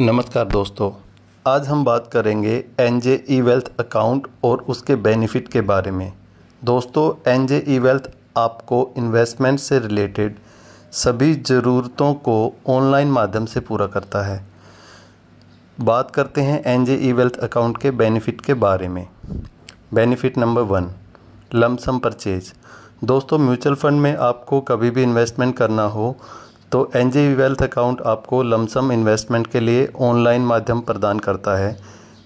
नमस्कार दोस्तों आज हम बात करेंगे N J E wealth account और उसके बेनिफिट के बारे में दोस्तों एन जे ई वेल्थ आपको इन्वेस्टमेंट से रिलेटेड सभी ज़रूरतों को ऑनलाइन माध्यम से पूरा करता है बात करते हैं N J E wealth account के बेनिफिट के बारे में benefit number one lump sum purchase दोस्तों म्यूचुअल फंड में आपको कभी भी इन्वेस्टमेंट करना हो तो एन वेल्थ अकाउंट आपको लमसम इन्वेस्टमेंट के लिए ऑनलाइन माध्यम प्रदान करता है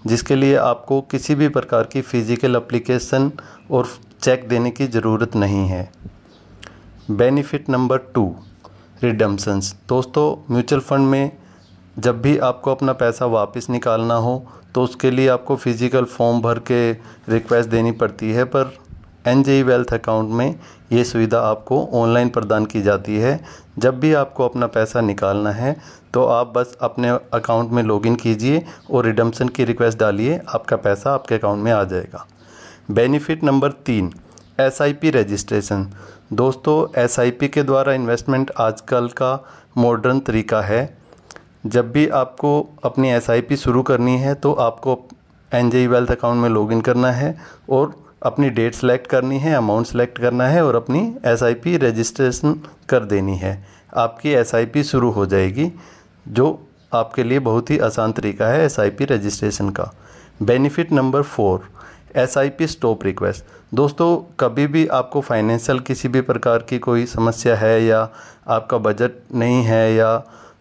जिसके लिए आपको किसी भी प्रकार की फ़िज़िकल अप्लीकेशन और चेक देने की ज़रूरत नहीं है बेनिफिट नंबर टू रिडम्सन्स दोस्तों म्यूचुअल फंड में जब भी आपको अपना पैसा वापस निकालना हो तो उसके लिए आपको फ़िज़िकल फॉर्म भर के रिक्वेस्ट देनी पड़ती है पर एन जे वेल्थ अकाउंट में ये सुविधा आपको ऑनलाइन प्रदान की जाती है जब भी आपको अपना पैसा निकालना है तो आप बस अपने अकाउंट में लॉगिन कीजिए और रिडम्सन की रिक्वेस्ट डालिए आपका पैसा आपके अकाउंट में आ जाएगा बेनिफिट नंबर तीन एस रजिस्ट्रेशन दोस्तों एस के द्वारा इन्वेस्टमेंट आजकल का मॉडर्न तरीका है जब भी आपको अपनी एस शुरू करनी है तो आपको एन वेल्थ अकाउंट में लॉगिन करना है और अपनी डेट सेलेक्ट करनी है अमाउंट सेलेक्ट करना है और अपनी एस रजिस्ट्रेशन कर देनी है आपकी एस शुरू हो जाएगी जो आपके लिए बहुत ही आसान तरीका है एस रजिस्ट्रेशन का benefit number four S I P stop request दोस्तों कभी भी आपको फाइनेंशियल किसी भी प्रकार की कोई समस्या है या आपका बजट नहीं है या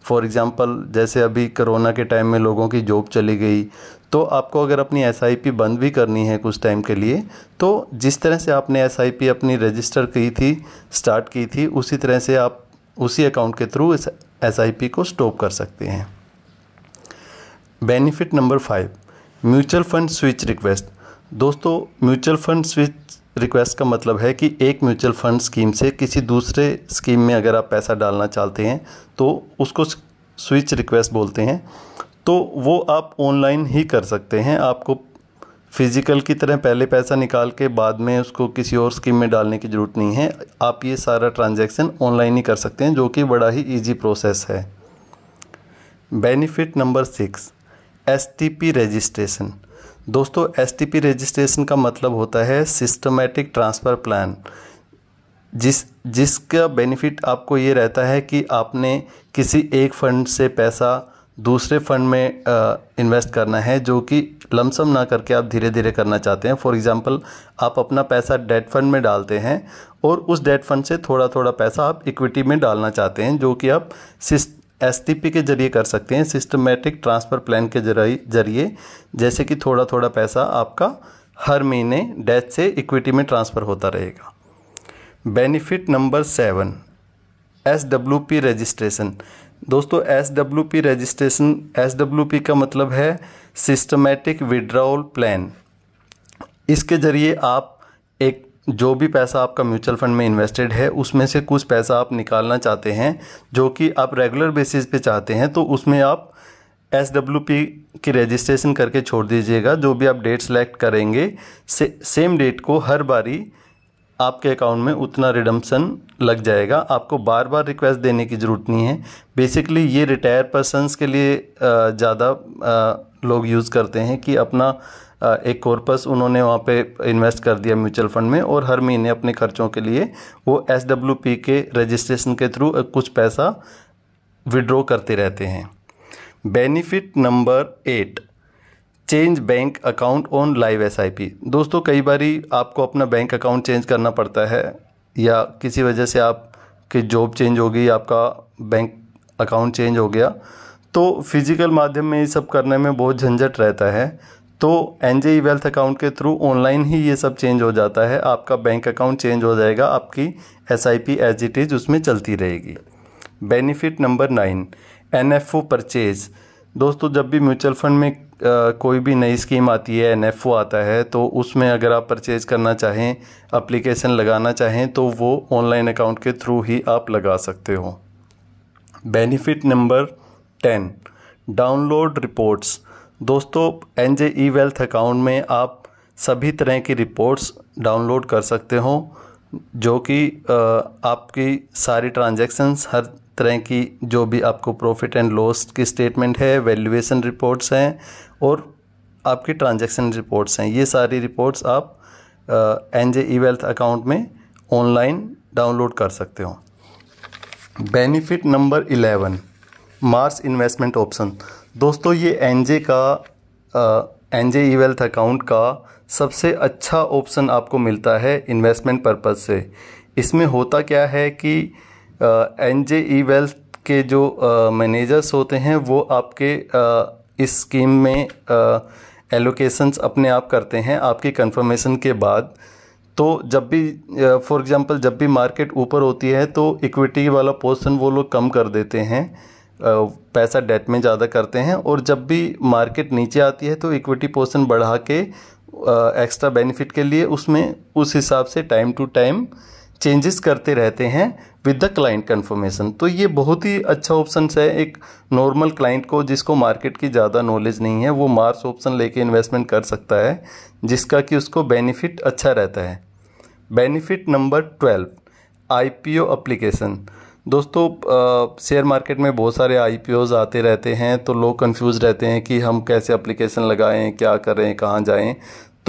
फॉर एग्ज़ाम्पल जैसे अभी कोरोना के टाइम में लोगों की जॉब चली गई तो आपको अगर अपनी एस बंद भी करनी है कुछ टाइम के लिए तो जिस तरह से आपने एस अपनी रजिस्टर की थी स्टार्ट की थी उसी तरह से आप उसी अकाउंट के थ्रू इस एस को स्टॉप कर सकते हैं benefit number five mutual fund switch request दोस्तों म्यूचुअल फंड स्विच रिक्वेस्ट का मतलब है कि एक म्यूचुअल फंड स्कीम से किसी दूसरे स्कीम में अगर आप पैसा डालना चाहते हैं तो उसको स्विच रिक्वेस्ट बोलते हैं तो वो आप ऑनलाइन ही कर सकते हैं आपको फिज़िकल की तरह पहले पैसा निकाल के बाद में उसको किसी और स्कीम में डालने की ज़रूरत नहीं है आप ये सारा ट्रांजैक्शन ऑनलाइन ही कर सकते हैं जो कि बड़ा ही इजी प्रोसेस है benefit number six S registration दोस्तों एस रजिस्ट्रेशन का मतलब होता है सिस्टमेटिक ट्रांसफ़र प्लान जिस जिसका बेनिफिट आपको ये रहता है कि आपने किसी एक फंड से पैसा दूसरे फंड में इन्वेस्ट करना है जो कि लमसम ना करके आप धीरे धीरे करना चाहते हैं फॉर एग्ज़ाम्पल आप अपना पैसा डेट फंड में डालते हैं और उस डेट फंड से थोड़ा थोड़ा पैसा आप इक्विटी में डालना चाहते हैं जो कि आप सिस्ट एस के जरिए कर सकते हैं सिस्टमेटिक ट्रांसफ़र प्लान के जरिए जैसे कि थोड़ा थोड़ा पैसा आपका हर महीने डेट से इक्विटी में ट्रांसफ़र होता रहेगा benefit number seven S W P registration दोस्तों S W P registration S W P का मतलब है सिस्टमेटिक विड्रॉल प्लान इसके ज़रिए आप एक जो भी पैसा आपका म्यूचुअल फंड में इन्वेस्टेड है उसमें से कुछ पैसा आप निकालना चाहते हैं जो कि आप रेगुलर बेसिस पे चाहते हैं तो उसमें आप एस डब्ल्यू पी की रजिस्ट्रेशन करके छोड़ दीजिएगा जो भी आप डेट सेलेक्ट करेंगे से, सेम डेट को हर बारी आपके अकाउंट में उतना रिडम्सन लग जाएगा आपको बार बार रिक्वेस्ट देने की ज़रूरत नहीं है बेसिकली ये रिटायर पर्सनस के लिए ज़्यादा लोग यूज़ करते हैं कि अपना एक कॉर्पस उन्होंने वहाँ पे इन्वेस्ट कर दिया म्यूचुअल फंड में और हर महीने अपने खर्चों के लिए वो एस के रजिस्ट्रेशन के थ्रू कुछ पैसा विड्रॉ करते रहते हैं benefit number eight change bank account on live S दोस्तों कई बार आपको अपना बैंक अकाउंट चेंज करना पड़ता है या किसी वजह से आपकी जॉब चेंज हो गई आपका बैंक अकाउंट चेंज हो गया तो फिज़िकल माध्यम में ये सब करने में बहुत झंझट रहता है तो एन जे वेल्थ अकाउंट के थ्रू ऑनलाइन ही ये सब चेंज हो जाता है आपका बैंक अकाउंट चेंज हो जाएगा आपकी S I P as it is उसमें चलती रहेगी benefit number nine N F O purchase दोस्तों जब भी म्यूचुअल फंड में कोई भी नई स्कीम आती है एन आता है तो उसमें अगर आप परचेज़ करना चाहें अप्लीकेशन लगाना चाहें तो वो ऑनलाइन अकाउंट के थ्रू ही आप लगा सकते हो benefit number ten download reports दोस्तों N J E wealth account में आप सभी तरह की रिपोर्ट्स डाउनलोड कर सकते हो जो कि आपकी सारी ट्रांजैक्शंस हर तरह की जो भी आपको प्रॉफिट एंड लॉस की स्टेटमेंट है वैल्यूएशन रिपोर्ट्स हैं और आपकी ट्रांजैक्शन रिपोर्ट्स हैं ये सारी रिपोर्ट्स आप N J E wealth account में ऑनलाइन डाउनलोड कर सकते हो benefit number eleven mars investment option दोस्तों ये एन जे का N J E wealth account का सबसे अच्छा ऑप्शन आपको मिलता है इन्वेस्टमेंट पर्पज़ से इसमें होता क्या है कि एन जे ई वेल्थ के जो मैनेजर्स होते हैं वो आपके इस स्कीम में एलोकेशंस अपने आप करते हैं आपकी कंफर्मेशन के बाद तो जब भी फॉर एग्ज़ाम्पल जब भी मार्केट ऊपर होती है तो इक्विटी वाला पोर्सन वो लोग कम कर देते हैं पैसा डेट में ज़्यादा करते हैं और जब भी मार्केट नीचे आती है तो इक्विटी पोर्सन बढ़ा के एक्स्ट्रा बेनिफिट के लिए उसमें उस हिसाब से टाइम टू टाइम चेंजेस करते रहते हैं विद द क्लाइंट कन्फर्मेशन तो ये बहुत ही अच्छा ऑप्शन है एक नॉर्मल क्लाइंट को जिसको मार्केट की ज़्यादा नॉलेज नहीं है वो मार्स ऑप्शन लेके इन्वेस्टमेंट कर सकता है जिसका कि उसको बेनिफिट अच्छा रहता है benefit number twelve I P O application दोस्तों शेयर मार्केट में बहुत सारे आई आते रहते हैं तो लोग कंफ्यूज रहते हैं कि हम कैसे अप्लीकेशन लगाएं क्या करें कहाँ जाएं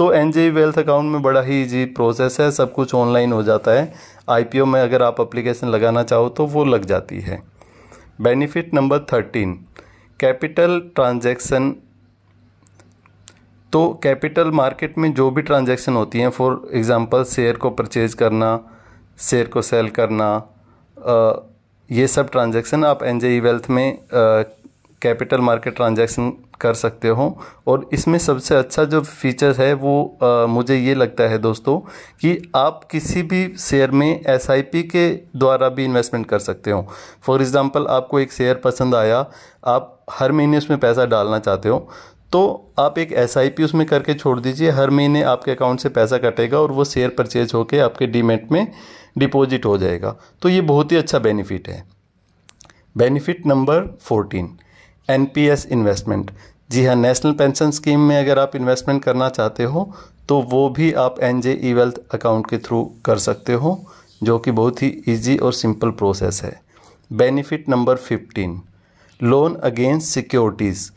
तो एन वेल्थ अकाउंट में बड़ा ही ईजी प्रोसेस है सब कुछ ऑनलाइन हो जाता है आई में अगर आप अप्लीकेशन लगाना चाहो तो वो लग जाती है benefit number thirteen capital transaction तो कैपिटल मार्केट में जो भी ट्रांजैक्शन होती हैं फॉर एग्ज़ाम्पल शेयर को परचेज करना शेयर को सेल करना आ, ये सब ट्रांजैक्शन आप एन वेल्थ e में आ, कैपिटल मार्केट ट्रांजैक्शन कर सकते हो और इसमें सबसे अच्छा जो फीचर है वो आ, मुझे ये लगता है दोस्तों कि आप किसी भी शेयर में एस के द्वारा भी इन्वेस्टमेंट कर सकते हो फॉर एग्ज़ाम्पल आपको एक शेयर पसंद आया आप हर महीने उसमें पैसा डालना चाहते हो तो आप एक एस उसमें करके छोड़ दीजिए हर महीने आपके अकाउंट से पैसा कटेगा और वो शेयर परचेज होकर आपके डीमेट में डिपॉजिट हो जाएगा तो ये बहुत ही अच्छा बेनिफिट है benefit number fourteen N investment जी हाँ नेशनल पेंशन स्कीम में अगर आप इन्वेस्टमेंट करना चाहते हो तो वो भी आप N J E wealth account के थ्रू कर सकते हो जो कि बहुत ही इजी और सिंपल प्रोसेस है benefit number fifteen loan against securities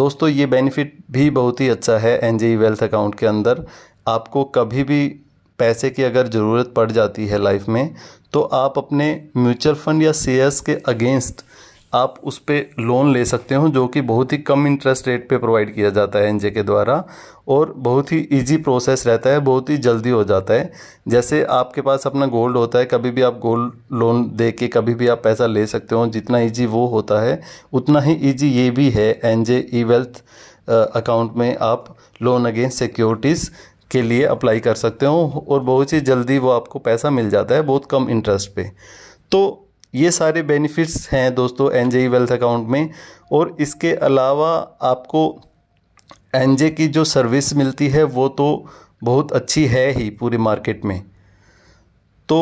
दोस्तों ये बेनिफिट भी बहुत ही अच्छा है N J E wealth account के अंदर आपको कभी भी पैसे की अगर ज़रूरत पड़ जाती है लाइफ में तो आप अपने म्यूचुअल फंड या शेयर्स के अगेंस्ट आप उस पर लोन ले सकते हो जो कि बहुत ही कम इंटरेस्ट रेट पे प्रोवाइड किया जाता है एनजे के द्वारा और बहुत ही इजी प्रोसेस रहता है बहुत ही जल्दी हो जाता है जैसे आपके पास अपना गोल्ड होता है कभी भी आप गोल्ड लोन दे के कभी भी आप पैसा ले सकते हो जितना इजी वो होता है उतना ही इजी ये भी है N J E wealth account में आप लोन अगेंस्ट सिक्योरिटीज़ के लिए अप्लाई कर सकते हो और बहुत ही जल्दी वो आपको पैसा मिल जाता है बहुत कम इंटरेस्ट पे तो ये सारे बेनिफिट्स हैं दोस्तों एन जे वेल्थ अकाउंट में और इसके अलावा आपको एन e की जो सर्विस मिलती है वो तो बहुत अच्छी है ही पूरे मार्केट में तो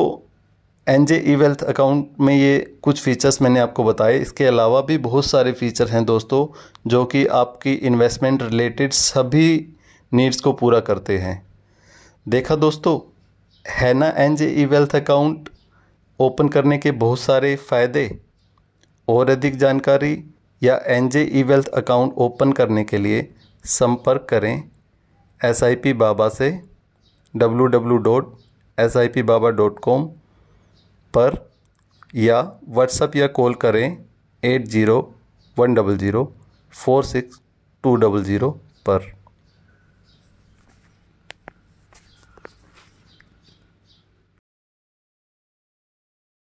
N J E wealth account में ये कुछ फीचर्स मैंने आपको बताए इसके अलावा भी बहुत सारे फीचर हैं दोस्तों जो कि आपकी इन्वेस्टमेंट रिलेटेड सभी नीड्स को पूरा करते हैं देखा दोस्तों है ना N J E wealth account open करने के बहुत सारे फ़ायदे और अधिक जानकारी या N J E wealth account open करने के लिए संपर्क करें एस आई पी बाबा से W W dot S I P Baba dot com पर या व्हाट्सएप या कॉल करें at zero one double zero four six two double zero पर